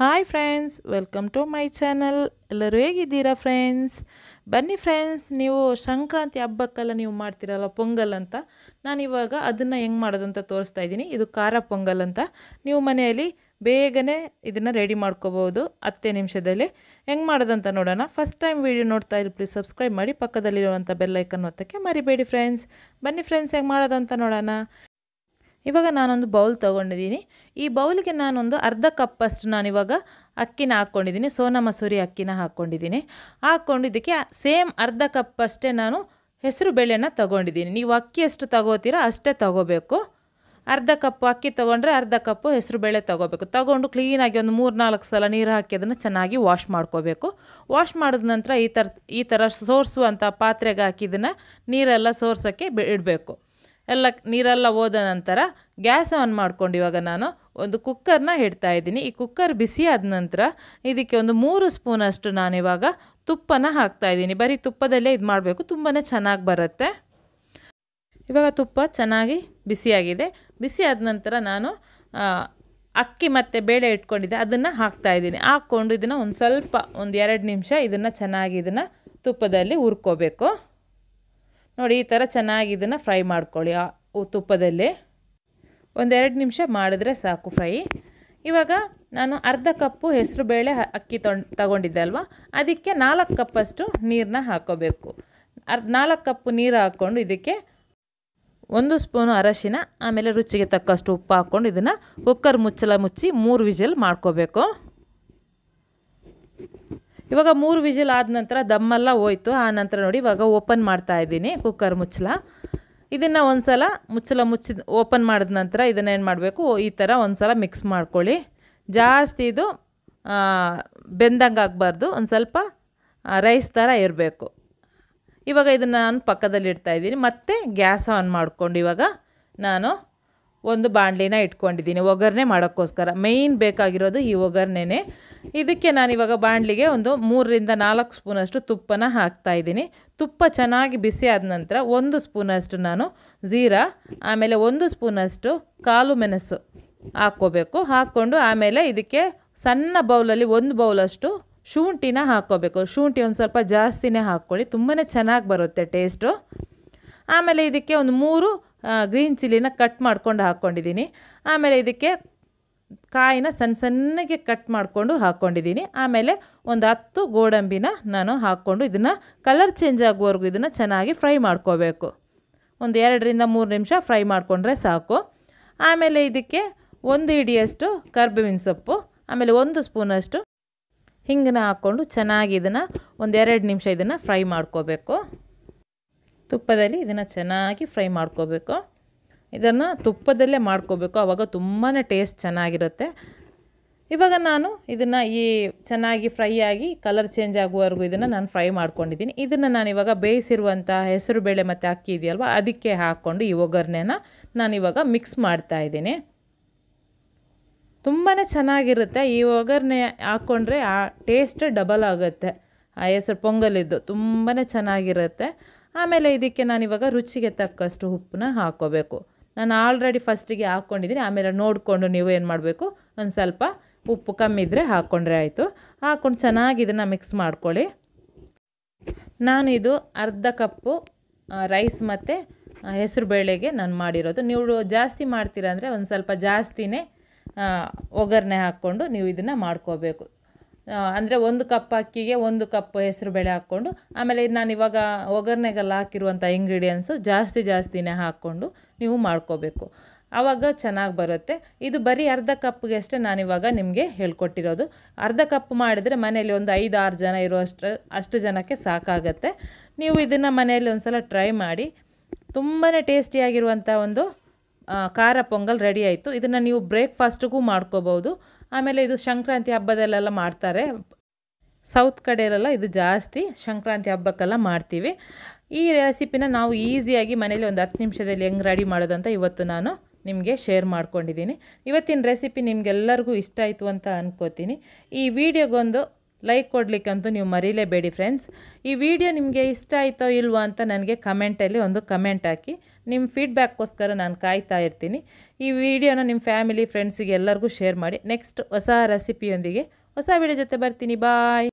hi friends welcome to my channel ಎಲ್ಲರೂ ಹೇಗಿದ್ದೀರಾ friends ಬನ್ನಿ ಫ್ರೆಂಡ್ಸ್ ನೀವು ಸಂಕ್ರಾಂತಿ ಹಬ್ಬಕ್ಕೆಲ್ಲ ನೀವು ಮಾಡ್ತೀರಲ್ಲ ಪೊಂಗಲ್ ಅಂತ ನಾನಿವಾಗ ಅದನ್ನು ಹೆಂಗೆ ಮಾಡೋದಂತ ತೋರಿಸ್ತಾ ಇದ್ದೀನಿ ಇದು ಖಾರ ಪೊಂಗಲ್ ಅಂತ ನೀವು ಮನೆಯಲ್ಲಿ ಬೇಗನೆ ಇದನ್ನು ರೆಡಿ ಮಾಡ್ಕೋಬೋದು ಹತ್ತೇ ನಿಮಿಷದಲ್ಲಿ ಹೆಂಗೆ ಮಾಡೋದಂತ ನೋಡೋಣ ಫಸ್ಟ್ ಟೈಮ್ ವಿಡಿಯೋ ನೋಡ್ತಾ ಇರಿ ಪ್ಲೀಸ್ ಸಬ್ಸ್ಕ್ರೈಬ್ ಮಾಡಿ ಪಕ್ಕದಲ್ಲಿರುವಂಥ ಬೆಲ್ಲೈಕನ್ ಒತ್ತಕ್ಕೆ ಮರಿಬೇಡಿ ಫ್ರೆಂಡ್ಸ್ ಬನ್ನಿ ಫ್ರೆಂಡ್ಸ್ ಹೆಂಗೆ ಮಾಡೋದಂತ ನೋಡೋಣ ಇವಾಗ ನಾನೊಂದು ಬೌಲ್ ತೊಗೊಂಡಿದ್ದೀನಿ ಈ ಬೌಲ್ಗೆ ನಾನೊಂದು ಅರ್ಧ ಕಪ್ಪಷ್ಟು ನಾನಿವಾಗ ಅಕ್ಕಿನ ಹಾಕ್ಕೊಂಡಿದ್ದೀನಿ ಸೋನಾ ಮಸೂರಿ ಅಕ್ಕಿನ ಹಾಕ್ಕೊಂಡಿದ್ದೀನಿ ಹಾಕ್ಕೊಂಡಿದ್ದಕ್ಕೆ ಸೇಮ್ ಅರ್ಧ ಕಪ್ಪಷ್ಟೇ ನಾನು ಹೆಸರು ಬೇಳೆನ ತೊಗೊಂಡಿದ್ದೀನಿ ನೀವು ಅಕ್ಕಿ ಎಷ್ಟು ತಗೋತೀರೋ ಅಷ್ಟೇ ತೊಗೋಬೇಕು ಅರ್ಧ ಕಪ್ ಅಕ್ಕಿ ತೊಗೊಂಡ್ರೆ ಅರ್ಧ ಕಪ್ಪು ಹೆಸರು ಬೇಳೆ ತೊಗೋಬೇಕು ತೊಗೊಂಡು ಕ್ಲೀನಾಗಿ ಒಂದು ಮೂರು ನಾಲ್ಕು ಸಲ ನೀರು ಹಾಕಿ ಅದನ್ನು ಚೆನ್ನಾಗಿ ವಾಶ್ ಮಾಡ್ಕೋಬೇಕು ವಾಶ್ ಮಾಡಿದ ನಂತರ ಈ ಥರ ಈ ಥರ ಸೋರಿಸುವಂಥ ಪಾತ್ರೆಗೆ ಹಾಕಿದ್ದನ್ನು ನೀರೆಲ್ಲ ಸೋರ್ಸೋಕ್ಕೆ ಇಡಬೇಕು ಎಲ್ಲ ನೀರೆಲ್ಲ ಹೋದ ನಂತರ ಗ್ಯಾಸ್ ಆನ್ ಮಾಡ್ಕೊಂಡು ಇವಾಗ ನಾನು ಒಂದು ಕುಕ್ಕರ್ನ ಇಡ್ತಾ ಇದ್ದೀನಿ ಈ ಕುಕ್ಕರ್ ಬಿಸಿ ಆದ ನಂತರ ಇದಕ್ಕೆ ಒಂದು ಮೂರು ಸ್ಪೂನಷ್ಟು ನಾನಿವಾಗ ತುಪ್ಪನ ಹಾಕ್ತಾ ಇದ್ದೀನಿ ಬರೀ ತುಪ್ಪದಲ್ಲೇ ಇದು ಮಾಡಬೇಕು ತುಂಬಾ ಚೆನ್ನಾಗಿ ಬರುತ್ತೆ ಇವಾಗ ತುಪ್ಪ ಚೆನ್ನಾಗಿ ಬಿಸಿಯಾಗಿದೆ ಬಿಸಿ ಆದ ನಂತರ ನಾನು ಅಕ್ಕಿ ಮತ್ತು ಬೇಳೆ ಇಟ್ಕೊಂಡಿದ್ದೆ ಅದನ್ನು ಹಾಕ್ತಾ ಇದ್ದೀನಿ ಹಾಕ್ಕೊಂಡು ಇದನ್ನು ಒಂದು ಸ್ವಲ್ಪ ಒಂದು ಎರಡು ನಿಮಿಷ ಇದನ್ನು ಚೆನ್ನಾಗಿ ಇದನ್ನು ತುಪ್ಪದಲ್ಲಿ ಹುರ್ಕೋಬೇಕು ನೋಡಿ ಈ ಥರ ಚೆನ್ನಾಗಿ ಇದನ್ನು ಫ್ರೈ ಮಾಡ್ಕೊಳ್ಳಿ ತುಪ್ಪದಲ್ಲಿ ಒಂದೆರಡು ನಿಮಿಷ ಮಾಡಿದ್ರೆ ಸಾಕು ಫ್ರೈ ಇವಾಗ ನಾನು ಅರ್ಧ ಕಪ್ಪು ಹೆಸರು ಬೇಳೆ ಅಕ್ಕಿ ತಗೊಂಡಿದ್ದೆ ಅಲ್ವಾ ಅದಕ್ಕೆ ನಾಲ್ಕು ಕಪ್ಪಷ್ಟು ನೀರನ್ನ ಹಾಕೋಬೇಕು ಅರ್ಧ ನಾಲ್ಕು ಕಪ್ಪು ನೀರು ಹಾಕ್ಕೊಂಡು ಇದಕ್ಕೆ ಒಂದು ಸ್ಪೂನು ಅರಶಿನ ಆಮೇಲೆ ರುಚಿಗೆ ತಕ್ಕಷ್ಟು ಉಪ್ಪು ಹಾಕ್ಕೊಂಡು ಇದನ್ನು ಕುಕ್ಕರ್ ಮುಚ್ಚಲ ಮುಚ್ಚಿ ಮೂರು ವಿಜಿಲ್ ಮಾಡ್ಕೋಬೇಕು ಇವಾಗ ಮೂರು ವಿಜಿಲ್ ಆದ ನಂತರ ದಮ್ಮೆಲ್ಲ ಹೋಯ್ತು ಆ ನಂತರ ನೋಡಿ ಇವಾಗ ಓಪನ್ ಮಾಡ್ತಾ ಇದ್ದೀನಿ ಕುಕ್ಕರ್ ಮುಚ್ಚಲ ಇದನ್ನು ಒಂದು ಸಲ ಮುಚ್ಚಲ ಮುಚ್ಚಿದ ಓಪನ್ ಮಾಡಿದ ನಂತರ ಇದನ್ನೇನು ಮಾಡಬೇಕು ಈ ಥರ ಒಂದು ಸಲ ಮಿಕ್ಸ್ ಮಾಡ್ಕೊಳ್ಳಿ ಜಾಸ್ತಿ ಇದು ಬೆಂದಂಗೆ ಆಗಬಾರ್ದು ಒಂದು ಸ್ವಲ್ಪ ರೈಸ್ ಥರ ಇರಬೇಕು ಇವಾಗ ಇದನ್ನು ನಾನು ಪಕ್ಕದಲ್ಲಿ ಇಡ್ತಾ ಇದ್ದೀನಿ ಮತ್ತು ಗ್ಯಾಸ್ ಆನ್ ಮಾಡ್ಕೊಂಡು ಇವಾಗ ನಾನು ಒಂದು ಬಾಣಲಿನ ಇಟ್ಕೊಂಡಿದ್ದೀನಿ ಒಗ್ಗರಣೆ ಮಾಡೋಕ್ಕೋಸ್ಕರ ಮೇಯ್ನ್ ಬೇಕಾಗಿರೋದು ಈ ಒಗ್ಗರಣೆನೇ ಇದಕ್ಕೆ ನಾನಿವಾಗ ಬಾಣಲಿಗೆ ಒಂದು ಮೂರರಿಂದ ನಾಲ್ಕು ಸ್ಪೂನಷ್ಟು ತುಪ್ಪನ ಹಾಕ್ತಾ ಇದ್ದೀನಿ ತುಪ್ಪ ಚೆನ್ನಾಗಿ ಬಿಸಿ ಆದ ನಂತರ ಒಂದು ಸ್ಪೂನಷ್ಟು ನಾನು ಜೀರಾ ಆಮೇಲೆ ಒಂದು ಸ್ಪೂನಷ್ಟು ಕಾಲು ಮೆಣಸು ಹಾಕ್ಕೋಬೇಕು ಹಾಕ್ಕೊಂಡು ಆಮೇಲೆ ಇದಕ್ಕೆ ಸಣ್ಣ ಬೌಲಲ್ಲಿ ಒಂದು ಬೌಲಷ್ಟು ಶುಂಠಿನ ಹಾಕ್ಕೋಬೇಕು ಶುಂಠಿ ಒಂದು ಸ್ವಲ್ಪ ಜಾಸ್ತಿನೇ ಹಾಕ್ಕೊಳ್ಳಿ ತುಂಬಾ ಚೆನ್ನಾಗಿ ಬರುತ್ತೆ ಟೇಸ್ಟು ಆಮೇಲೆ ಇದಕ್ಕೆ ಒಂದು ಮೂರು ಗ್ರೀನ್ ಚಿಲ್ಲಿನ ಕಟ್ ಮಾಡ್ಕೊಂಡು ಹಾಕ್ಕೊಂಡಿದ್ದೀನಿ ಆಮೇಲೆ ಇದಕ್ಕೆ ಕಾಯಿನ ಸಣ್ಣ ಸಣ್ಣಗೆ ಕಟ್ ಮಾಡಿಕೊಂಡು ಹಾಕ್ಕೊಂಡಿದ್ದೀನಿ ಆಮೇಲೆ ಒಂದು ಹತ್ತು ಗೋಡಂಬಿನ ನಾನು ಹಾಕ್ಕೊಂಡು ಇದನ್ನು ಕಲರ್ ಚೇಂಜ್ ಆಗುವವರೆಗೂ ಇದನ್ನು ಚೆನ್ನಾಗಿ ಫ್ರೈ ಮಾಡ್ಕೋಬೇಕು ಒಂದು ಎರಡರಿಂದ ಮೂರು ನಿಮಿಷ ಫ್ರೈ ಮಾಡಿಕೊಂಡ್ರೆ ಸಾಕು ಆಮೇಲೆ ಇದಕ್ಕೆ ಒಂದು ಹಿಡಿಯಷ್ಟು ಕರ್ಬೇವಿನ ಸೊಪ್ಪು ಆಮೇಲೆ ಒಂದು ಸ್ಪೂನಷ್ಟು ಹಿಂಗನ್ನ ಹಾಕ್ಕೊಂಡು ಚೆನ್ನಾಗಿ ಇದನ್ನು ಒಂದು ಎರಡು ನಿಮಿಷ ಇದನ್ನು ಫ್ರೈ ಮಾಡ್ಕೋಬೇಕು ತುಪ್ಪದಲ್ಲಿ ಇದನ್ನು ಚೆನ್ನಾಗಿ ಫ್ರೈ ಮಾಡ್ಕೋಬೇಕು ಇದನ್ನು ತುಪ್ಪದಲ್ಲೇ ಮಾಡ್ಕೋಬೇಕು ಆವಾಗ ತುಂಬಾ ಟೇಸ್ಟ್ ಚೆನ್ನಾಗಿರುತ್ತೆ ಇವಾಗ ನಾನು ಇದನ್ನು ಈ ಚೆನ್ನಾಗಿ ಫ್ರೈ ಆಗಿ ಕಲರ್ ಚೇಂಜ್ ಆಗುವವರೆಗೂ ಇದನ್ನು ನಾನು ಫ್ರೈ ಮಾಡ್ಕೊಂಡಿದ್ದೀನಿ ಇದನ್ನು ನಾನು ಇವಾಗ ಬೇಯಿಸಿರುವಂಥ ಹೆಸರು ಬೇಳೆ ಮತ್ತು ಅಕ್ಕಿ ಇದೆಯಲ್ವ ಅದಕ್ಕೆ ಹಾಕ್ಕೊಂಡು ಈ ಒಗ್ಗರಣೆನ ನಾನಿವಾಗ ಮಿಕ್ಸ್ ಮಾಡ್ತಾ ಇದ್ದೀನಿ ತುಂಬಾ ಚೆನ್ನಾಗಿರುತ್ತೆ ಈ ಒಗ್ಗರಣೆ ಹಾಕ್ಕೊಂಡ್ರೆ ಆ ಟೇಸ್ಟ್ ಡಬಲ್ ಆಗುತ್ತೆ ಆ ಹೆಸರು ಪೊಂಗಲಿದ್ದು ತುಂಬಾ ಚೆನ್ನಾಗಿರುತ್ತೆ ಆಮೇಲೆ ಇದಕ್ಕೆ ನಾನಿವಾಗ ರುಚಿಗೆ ತಕ್ಕಷ್ಟು ಉಪ್ಪನ್ನ ಹಾಕ್ಕೋಬೇಕು ನಾನು ಆಲ್ರೆಡಿ ಫಸ್ಟಿಗೆ ಹಾಕ್ಕೊಂಡಿದ್ದೀನಿ ಆಮೇಲೆ ನೋಡಿಕೊಂಡು ನೀವು ಏನು ಮಾಡಬೇಕು ಒಂದು ಸ್ವಲ್ಪ ಉಪ್ಪು ಕಮ್ಮಿ ಇದ್ದರೆ ಹಾಕ್ಕೊಂಡ್ರೆ ಆಯಿತು ಹಾಕ್ಕೊಂಡು ಚೆನ್ನಾಗಿ ಇದನ್ನು ಮಿಕ್ಸ್ ಮಾಡ್ಕೊಳ್ಳಿ ನಾನಿದು ಅರ್ಧ ಕಪ್ಪು ರೈಸ್ ಮತ್ತು ಹೆಸರು ಬೇಳೆಗೆ ನಾನು ಮಾಡಿರೋದು ನೀವು ಜಾಸ್ತಿ ಮಾಡ್ತೀರ ಅಂದರೆ ಒಂದು ಸ್ವಲ್ಪ ಜಾಸ್ತಿನೇ ಒಗ್ಗರಣೆ ಹಾಕ್ಕೊಂಡು ನೀವು ಇದನ್ನು ಮಾಡ್ಕೋಬೇಕು ಅಂದರೆ ಒಂದು ಕಪ್ ಅಕ್ಕಿಗೆ ಒಂದು ಕಪ್ ಹೆಸರು ಬೇಳೆ ಹಾಕ್ಕೊಂಡು ಆಮೇಲೆ ನಾನು ಇವಾಗ ಒಗ್ಗರಣೆಗೆಲ್ಲ ಹಾಕಿರುವಂಥ ಇಂಗ್ರೀಡಿಯೆಂಟ್ಸು ಜಾಸ್ತಿ ಜಾಸ್ತಿನೇ ಹಾಕ್ಕೊಂಡು ನೀವು ಮಾಡ್ಕೋಬೇಕು ಆವಾಗ ಚೆನ್ನಾಗಿ ಬರುತ್ತೆ ಇದು ಬರೀ ಅರ್ಧ ಕಪ್ಗೆ ಅಷ್ಟೇ ನಾನಿವಾಗ ನಿಮಗೆ ಹೇಳ್ಕೊಟ್ಟಿರೋದು ಅರ್ಧ ಕಪ್ ಮಾಡಿದರೆ ಮನೆಯಲ್ಲಿ ಒಂದು ಐದು ಆರು ಜನ ಇರುವಷ್ಟು ಅಷ್ಟು ಜನಕ್ಕೆ ಸಾಕಾಗತ್ತೆ ನೀವು ಇದನ್ನು ಮನೆಯಲ್ಲಿ ಒಂದು ಸಲ ಟ್ರೈ ಮಾಡಿ ತುಂಬಾ ಟೇಸ್ಟಿಯಾಗಿರುವಂಥ ಒಂದು ಖಾರ ಪೊಂಗಲ್ ರೆಡಿ ಆಯಿತು ಇದನ್ನು ನೀವು ಬ್ರೇಕ್ಫಾಸ್ಟಿಗೂ ಮಾಡ್ಕೋಬೋದು ಆಮೇಲೆ ಇದು ಸಂಕ್ರಾಂತಿ ಹಬ್ಬದಲ್ಲೆಲ್ಲ ಮಾಡ್ತಾರೆ ಸೌತ್ ಕಡೆಯಲ್ಲೆಲ್ಲ ಇದು ಜಾಸ್ತಿ ಸಂಕ್ರಾಂತಿ ಹಬ್ಬಕ್ಕೆಲ್ಲ ಮಾಡ್ತೀವಿ ಈ ರೆಸಿಪಿನ ನಾವು ಈಸಿಯಾಗಿ ಮನೇಲಿ ಒಂದು ಹತ್ತು ನಿಮಿಷದಲ್ಲಿ ಹೆಂಗೆ ರೆಡಿ ಮಾಡೋದಂತ ಇವತ್ತು ನಾನು ನಿಮಗೆ ಶೇರ್ ಮಾಡ್ಕೊಂಡಿದ್ದೀನಿ ಇವತ್ತಿನ ರೆಸಿಪಿ ನಿಮಗೆಲ್ಲರಿಗೂ ಇಷ್ಟ ಆಯಿತು ಅಂತ ಅನ್ಕೋತೀನಿ ಈ ವಿಡಿಯೋಗೊಂದು ಲೈಕ್ ಕೊಡಲಿಕ್ಕಂತೂ ನೀವು ಮರೀಲೇಬೇಡಿ ಫ್ರೆಂಡ್ಸ್ ಈ ವಿಡಿಯೋ ನಿಮಗೆ ಇಷ್ಟ ಆಯಿತೋ ಇಲ್ವೋ ಅಂತ ನನಗೆ ಕಮೆಂಟಲ್ಲಿ ಒಂದು ಕಮೆಂಟ್ ಹಾಕಿ ನಿಮ್ಮ ಫೀಡ್ಬ್ಯಾಕ್ಗೋಸ್ಕರ ನಾನು ಕಾಯ್ತಾ ಇರ್ತೀನಿ ಈ ವಿಡಿಯೋನ ನಿಮ್ಮ ಫ್ಯಾಮಿಲಿ ಫ್ರೆಂಡ್ಸಿಗೆ ಎಲ್ಲರಿಗೂ ಶೇರ್ ಮಾಡಿ ನೆಕ್ಸ್ಟ್ ಹೊಸ ರೆಸಿಪಿಯೊಂದಿಗೆ ಹೊಸ ವಿಡಿಯೋ ಜೊತೆ ಬರ್ತೀನಿ ಬಾಯ್